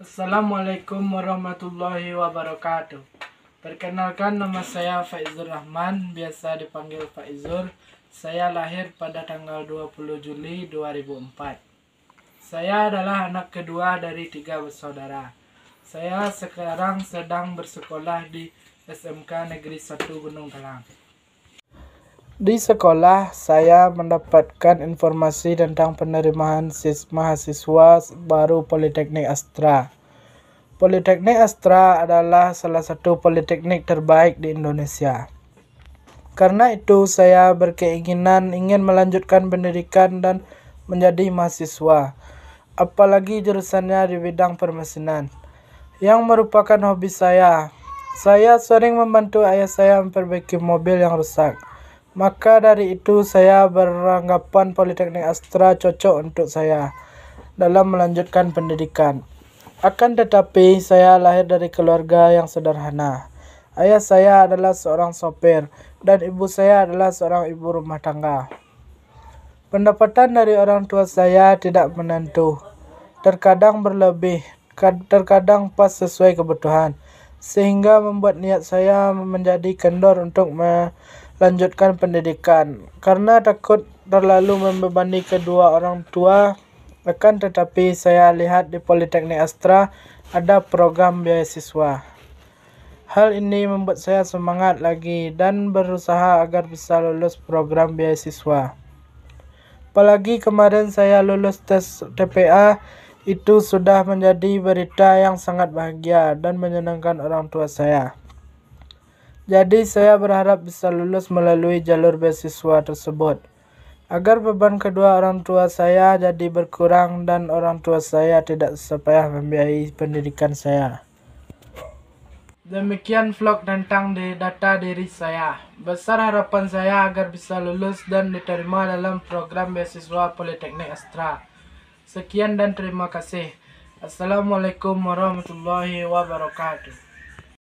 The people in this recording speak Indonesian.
Assalamualaikum warahmatullahi wabarakatuh. Perkenalkan nama saya Faizur Rahman, biasa dipanggil Faizur. Saya lahir pada tanggal 20 Juli 2004. Saya adalah anak kedua dari tiga bersaudara. Saya sekarang sedang bersekolah di SMK Negeri 1 Gunung Kelang. Di sekolah, saya mendapatkan informasi tentang penerimaan mahasiswa baru Politeknik Astra. Politeknik Astra adalah salah satu politeknik terbaik di Indonesia. Karena itu, saya berkeinginan ingin melanjutkan pendidikan dan menjadi mahasiswa, apalagi jurusannya di bidang permesinan, yang merupakan hobi saya. Saya sering membantu ayah saya memperbaiki mobil yang rusak maka dari itu saya beranggapan Politeknik Astra cocok untuk saya dalam melanjutkan pendidikan. Akan tetapi, saya lahir dari keluarga yang sederhana. Ayah saya adalah seorang sopir dan ibu saya adalah seorang ibu rumah tangga. Pendapatan dari orang tua saya tidak menentu. Terkadang berlebih, terkadang pas sesuai kebutuhan, sehingga membuat niat saya menjadi kendor untuk me lanjutkan pendidikan karena takut terlalu membebani kedua orang tua akan tetapi saya lihat di Politeknik Astra ada program beasiswa hal ini membuat saya semangat lagi dan berusaha agar bisa lulus program beasiswa apalagi kemarin saya lulus tes TPA itu sudah menjadi berita yang sangat bahagia dan menyenangkan orang tua saya jadi saya berharap bisa lulus melalui jalur beasiswa tersebut. Agar beban kedua orang tua saya jadi berkurang dan orang tua saya tidak sepayah membiayai pendidikan saya. Demikian vlog tentang data diri saya. Besar harapan saya agar bisa lulus dan diterima dalam program beasiswa Politeknik Astra. Sekian dan terima kasih. Assalamualaikum warahmatullahi wabarakatuh.